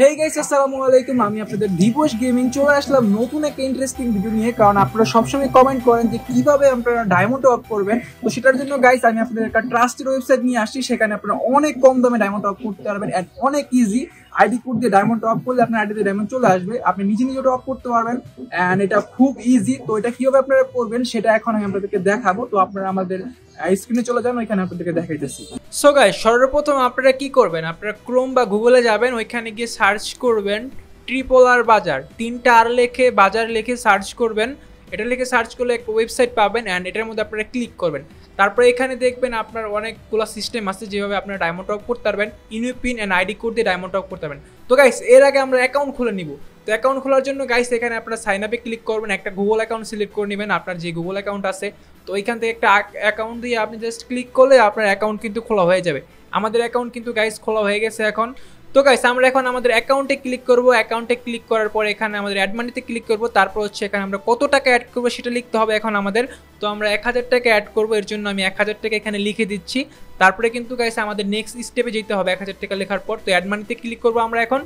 hey guys আসসালামু আলাইকুম আমি আপনাদের দিবস গেমিং চলে আসলাম নতুন একটা ইন্টারেস্টিং ভিডিও নিয়ে কারণ আপনারা সবসময় কমেন্ট করেন যে কিভাবে আপনারা ডায়মন্ড অফ করবেন তো সেটার জন্য গাইস আমি আপনাদের একটা ট্রাস্টেড ওয়েবসাইট নিয়ে আসছি সেখানে আপনারা অনেক কম দামে ডায়মন্ড অফ করতে পারবেন অ্যান্ড অনেক ইজি আইডি কোড দিয়ে ডায়মন্ড অফ করলে আপনার আইডিতে ডায়মন্ড চলে আসবে আপনি নিজে নিজে অফ করতে পারবেন অ্যান্ড এটা খুব ইজি তো এটা কীভাবে আপনারা করবেন সেটা এখন আমি আপনাদেরকে দেখাবো তো আপনারা আমাদের স্ক্রিনে চলে যান ওইখানে আপনাদেরকে দেখাইতেছি সো গাইস সর্বপ্রথম আপনারা কি করবেন আপনারা ক্রোম বা গুগলে যাবেন ওইখানে গিয়ে সার্চ করবেন ট্রিপল আর বাজার তিনটা আর লেখে বাজার লেখে সার্চ করবেন এটা লিখে সার্চ করলে একটা ওয়েবসাইট পাবেন অ্যান্ড এটার মধ্যে আপনারা ক্লিক করবেন তারপরে এখানে দেখবেন আপনার অনেকগুলো সিস্টেম আছে যেভাবে আপনার ডায়মন্ড টপ করতে পারবেন unique pin and ID code দিয়ে ডায়মন্ড টপ করতে পারবেন তো গাইস এর আগে আমরা অ্যাকাউন্ট খুলে নিব তো অ্যাকাউন্ট খোলার জন্য গাইস এখানে আপনারা সাইন আপে ক্লিক করবেন একটা গুগল অ্যাকাউন্ট সিলেক্ট করে নেবেন আপনার যে গুগল অ্যাকাউন্ট আছে তো এখান থেকে একটা অ্যাকাউন্ট দিয়ে আপনি জাস্ট ক্লিক করলে আপনার অ্যাকাউন্ট কিন্তু খোলা হয়ে যাবে আমাদের অ্যাকাউন্ট কিন্তু গাইস খোলা হয়ে গেছে এখন তো গাইস আমরা এখন আমাদের অ্যাকাউন্টে ক্লিক করব অ্যাকাউন্টে ক্লিক করার পর এখানে আমাদের অ্যাডমানিতে ক্লিক করব তারপর হচ্ছে এখানে আমরা কত টাকা অ্যাড করব সেটা লিখতে হবে এখন আমাদের তো আমরা এক হাজার টাকা অ্যাড করব এর জন্য আমি এক হাজার টাকা এখানে লিখে দিচ্ছি তারপরে কিন্তু গাইস আমাদের নেক্সট স্টেপে যেতে হবে এক হাজার টাকা লেখার পর তো অ্যাডমানিতে ক্লিক করব আমরা এখন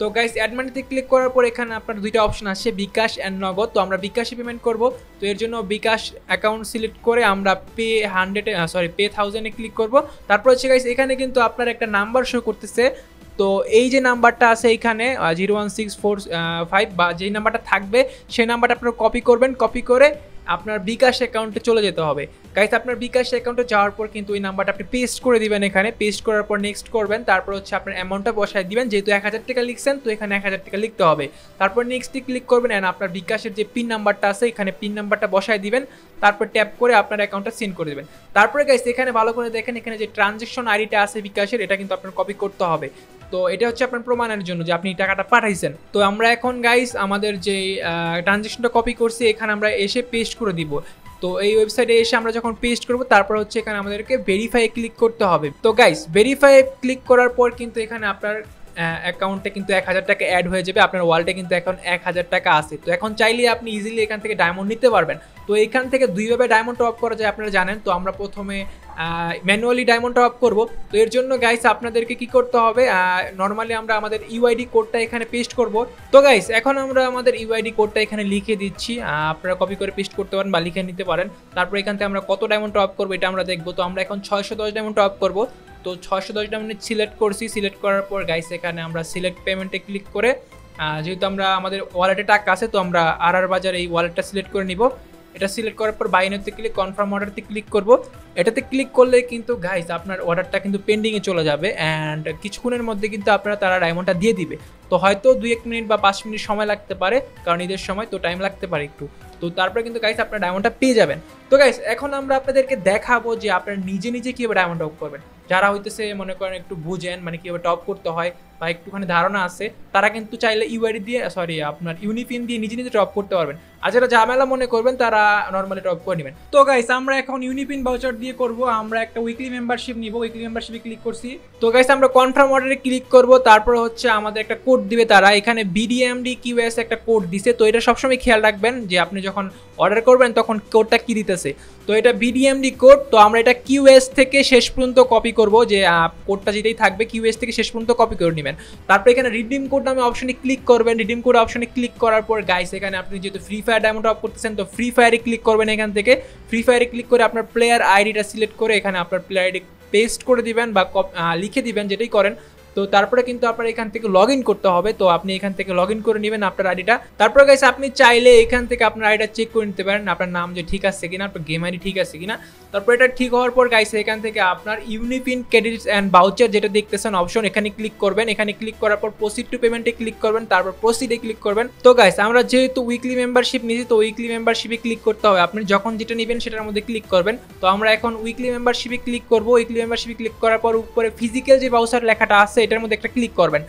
তো গাইস অ্যাডমানিতে ক্লিক করার পর এখানে আপনার দুইটা অপশন আছে বিকাশ অ্যান্ড নগদ তো আমরা বিকাশে পেমেন্ট করব তো এর জন্য বিকাশ অ্যাকাউন্ট সিলেক্ট করে আমরা পে হান্ড্রেডে সরি পে থাউজেন্ডে ক্লিক করব তারপর হচ্ছে গাইস এখানে কিন্তু আপনার একটা নাম্বার শো করতেছে তো এই যে নাম্বারটা আছে এইখানে zero one six four five বা যেই নাম্বারটা থাকবে সেই নাম্বারটা আপনার কপি করবেন কপি করে আপনার বিকাশ অ্যাকাউন্টে চলে যেতে হবে গাইজ আপনার বিকাশ অ্যাকাউন্টে যাওয়ার পর কিন্তু ওই নাম্বারটা আপনি পেস্ট করে দিবেন এখানে পেস্ট করার পর নেক্সট করবেন তারপর হচ্ছে আপনার অ্যামাউন্টটা বসায় দিবেন যেহেতু এক হাজার টাকা লিখছেন তো এখানে এক হাজার টাকা লিখতে হবে তারপর নেক্সটে ক্লিক করবেন অ্যান্ড আপনার বিকাশের যে পিন নাম্বারটা আছে এখানে পিন নাম্বারটা বসায় দিবেন তারপর ট্যাপ করে আপনার অ্যাকাউন্টটা সেন্ড করে দেবেন তারপরে গাইজ এখানে ভালো করে দেখেন এখানে যে ট্রানজেকশন আইডিটা আছে বিকাশের এটা কিন্তু আপনার কপি করতে হবে তো এটা হচ্ছে আপনার প্রমাণের জন্য যে আপনি টাকাটা পাঠাইছেন তো আমরা এখন গাইস আমাদের যে ট্রানজেকশনটা কপি করছি এখানে আমরা এসে পেস্ট করে দিব তো এই ওয়েবসাইটে এসে আমরা যখন পেস্ট করব তারপর হচ্ছে এখানে আমাদেরকে ভেরিফাই ক্লিক করতে হবে তো গাইস ভেরিফাই ক্লিক করার পর কিন্তু এখানে আপনার অ্যাকাউন্টে কিন্তু এক হাজার টাকা অ্যাড হয়ে যাবে আপনার ওয়ালেটে কিন্তু এখন এক হাজার টাকা আসে তো এখন চাইলে আপনি ইজিলি এখান থেকে ডায়মন্ড নিতে পারবেন তো এখান থেকে দুইভাবে ডায়মন্ড টপ করা যায় আপনারা জানেন তো আমরা প্রথমে ম্যানুয়ালি ডায়মন্ড টপ করব তো এর জন্য গাইস আপনাদেরকে কি করতে হবে নর্মালি আমরা আমাদের ইউআইডি e কোডটা এখানে পেস্ট করব তো গাইস এখন আমরা আমাদের ইউআইডি e কোডটা এখানে লিখে দিচ্ছি আপনারা কপি করে পেস্ট করতে পারেন বা লিখে নিতে পারেন তারপর এখান থেকে আমরা কত ডায়মন্ড টপ করবো এটা আমরা দেখবো তো আমরা এখন ছয়শো দশ ডায়মন্ড টপ করবো তো ছয়শো দশটা মিনিট সিলেক্ট করছি সিলেক্ট করার পর গাইস এখানে আমরা সিলেক্ট পেমেন্টে ক্লিক করে যেহেতু আমরা আমাদের ওয়ালেটে টাকা আছে তো আমরা আর আর বাজার এই ওয়ালেটটা সিলেক্ট করে নিব এটা সিলেক্ট করার পর বাইনেতে ক্লিক কনফার্ম অর্ডারতে ক্লিক করব এটাতে ক্লিক করলে কিন্তু গাইস আপনার অর্ডারটা কিন্তু পেন্ডিংয়ে চলে যাবে অ্যান্ড কিছুক্ষণের মধ্যে কিন্তু আপনারা তারা ডায়মন্ডটা দিয়ে দিবে তো হয়তো দুই এক মিনিট বা পাঁচ মিনিট সময় লাগতে পারে কারণ ঈদের সময় তো টাইম লাগতে পারে একটু তো তারপরে কিন্তু গাইস আপনার ডায়মন্ডটা পেয়ে যাবেন তো গাইস এখন আমরা আপনাদেরকে দেখাবো যে আপনারা নিজে নিজে কীভাবে ডায়মন্ড অফ করবেন যারা হইতেছে মনে করেন একটু বুঝেন মানে কীভাবে টপ করতে হয় বা একটুখানি ধারণা আছে তারা কিন্তু চাইলে ইউআইডি দিয়ে সরি আপনার ইউনিফিন দিয়ে নিজে নিজে ড্রপ করতে পারবেন আর যারা ঝামেলা মনে করবেন তারা নর্মালি ড্রপ করে নেবেন তো গাইস আমরা এখন ইউনিপিন ভাউচার দিয়ে করব আমরা একটা উইকলি মেম্বারশিপ নিব উইকলি মেম্বারশিপে ক্লিক করছি তো গাইস আমরা কনফার্ম অর্ডারে ক্লিক করব তারপর হচ্ছে আমাদের একটা কোড দিবে তারা এখানে বিডিএমডি কিউএস একটা কোড দিছে তো এটা সবসময় খেয়াল রাখবেন যে আপনি যখন অর্ডার করবেন তখন কোডটা কী দিতেছে তো এটা বিডিএমডি কোড তো আমরা এটা কিউএস থেকে শেষ পর্যন্ত কপি করব যে কোডটা যেটাই থাকবে কিউএস থেকে শেষ পর্যন্ত কপি করে নেবেন নেবেন তারপর এখানে রিডিম কোড নামে অপশনে ক্লিক করবেন রিডিম কোড অপশনে ক্লিক করার পর গাইস এখানে আপনি যেহেতু ফ্রি ফায়ার ডায়মন্ড অফ করতেছেন তো ফ্রি ফায়ারে ক্লিক করবেন এখান থেকে ফ্রি ফায়ারে ক্লিক করে আপনার প্লেয়ার আইডিটা সিলেক্ট করে এখানে আপনার প্লেয়ার আইডি পেস্ট করে দিবেন বা লিখে দিবেন যেটাই করেন তো তারপরে কিন্তু আপনার এখান থেকে লগ করতে হবে তো আপনি এখান থেকে লগ করে নেবেন আপনার আইডিটা তারপরে গাইস আপনি চাইলে এখান থেকে আপনার আইডিটা চেক করে নিতে পারেন আপনার নাম যে ঠিক আছে কিনা আপনার গেম আইডি ঠিক আছে কিনা তারপর এটা ঠিক হওয়ার পর গাইছে এখান থেকে আপনার ইউনিপিন ক্রেডিট অ্যান্ড ভাউচার যেটা দেখতেছেন অপশন এখানে ক্লিক করবেন এখানে ক্লিক করার পর প্রসিড টু পেমেন্টে ক্লিক করবেন তারপর প্রসিডে ক্লিক করবেন তো গাইস আমরা যেহেতু উইকলি মেম্বারশিপ নিয়েছি তো উইকলি মেম্বারশিপে ক্লিক করতে হবে আপনি যখন যেটা নেবেন সেটার মধ্যে ক্লিক করবেন তো আমরা এখন উইকলি মেম্বারশিপে ক্লিক করবো উইকলি মেম্বারশিপে ক্লিক করার পর উপরে ফিজিক্যাল যে ভাউচার লেখাটা আছে আছে এটার মধ্যে একটা ক্লিক করবেন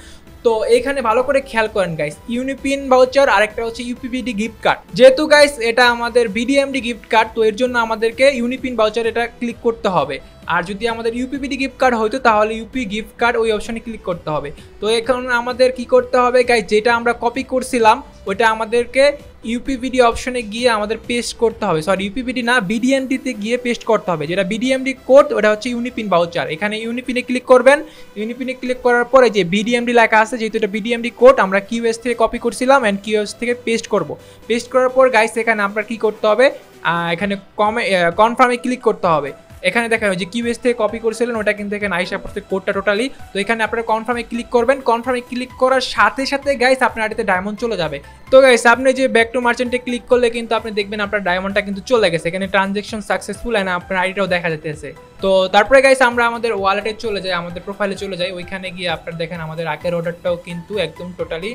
তো এখানে ভালো করে খেয়াল করেন গাইস ইউনিপিন ভাউচার আরেকটা হচ্ছে ইউপিবিডি গিফট কার্ড যেহেতু গাইস এটা আমাদের বিডিএমডি গিফট কার্ড তো এর জন্য আমাদেরকে ইউনিপিন ভাউচার এটা ক্লিক করতে হবে আর যদি আমাদের ইউপিবিডি গিফট কার্ড হয়তো তাহলে ইউপি গিফট কার্ড ওই অপশনে ক্লিক করতে হবে তো এখন আমাদের কি করতে হবে গাইস যেটা আমরা কপি করছিলাম ওটা আমাদেরকে ইউপিভিডি অপশনে গিয়ে আমাদের পেস্ট করতে হবে সরি ইউপিভিডি না বিডিএমডিতে গিয়ে পেস্ট করতে হবে যেটা বিডিএমডি কোড ওটা হচ্ছে ইউনিপিন বাউচার এখানে ইউনিপিনে ক্লিক করবেন ইউনিপিনে ক্লিক করার পরে যে বিডিএমডি লেখা আছে যেহেতু এটা বিডিএমডি কোড আমরা কিউএস থেকে কপি করছিলাম অ্যান্ড কিউএস থেকে পেস্ট করব পেস্ট করার পর গাইস এখানে আপনার কী করতে হবে এখানে কমে কনফার্মে ক্লিক করতে হবে এখানে দেখানো যে কিউএস থেকে কপি করেছিলেন ওটা কিন্তু এখানে আইসা পড়তে কোডটা টোটালি তো এখানে আপনারা কনফার্মে ক্লিক করবেন কনফার্মে ক্লিক করার সাথে সাথে গাইস আপনার আটিতে ডায়মন্ড চলে যাবে তো গাইস আপনি যে ব্যাক টু মার্চেন্টে ক্লিক করলে কিন্তু আপনি দেখবেন আপনার ডায়মন্ডটা কিন্তু চলে গেছে এখানে ট্রানজেকশন সাকসেসফুল অ্যান্ড আপনার আইডিটাও দেখা যেতেছে তো তারপরে গাইস আমরা আমাদের ওয়ালেটে চলে যাই আমাদের প্রোফাইলে চলে যাই ওইখানে গিয়ে আপনার দেখেন আমাদের আখের অর্ডারটাও কিন্তু একদম টোটালি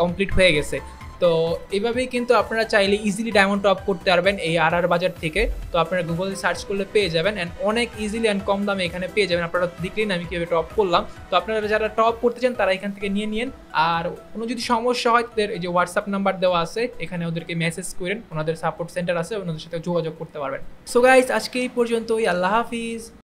কমপ্লিট হয়ে গেছে তো এইভাবেই কিন্তু আপনারা চাইলে ইজিলি ডায়মন্ড টপ করতে পারবেন এই আর আর বাজার থেকে তো আপনারা গুগলে সার্চ করলে পেয়ে যাবেন অ্যান্ড অনেক ইজিলি অ্যান্ড কম দামে এখানে পেয়ে যাবেন আপনারা দেখলেন আমি কীভাবে টপ করলাম তো আপনারা যারা টপ করতে চান তারা এখান থেকে নিয়ে নিন আর কোনো যদি সমস্যা হয় তাদের এই যে হোয়াটসঅ্যাপ নাম্বার দেওয়া আছে এখানে ওদেরকে মেসেজ করেন ওনাদের সাপোর্ট সেন্টার আছে ওনাদের সাথে যোগাযোগ করতে পারবেন সো গাইস আজকে এই পর্যন্তই আল্লাহ হাফিজ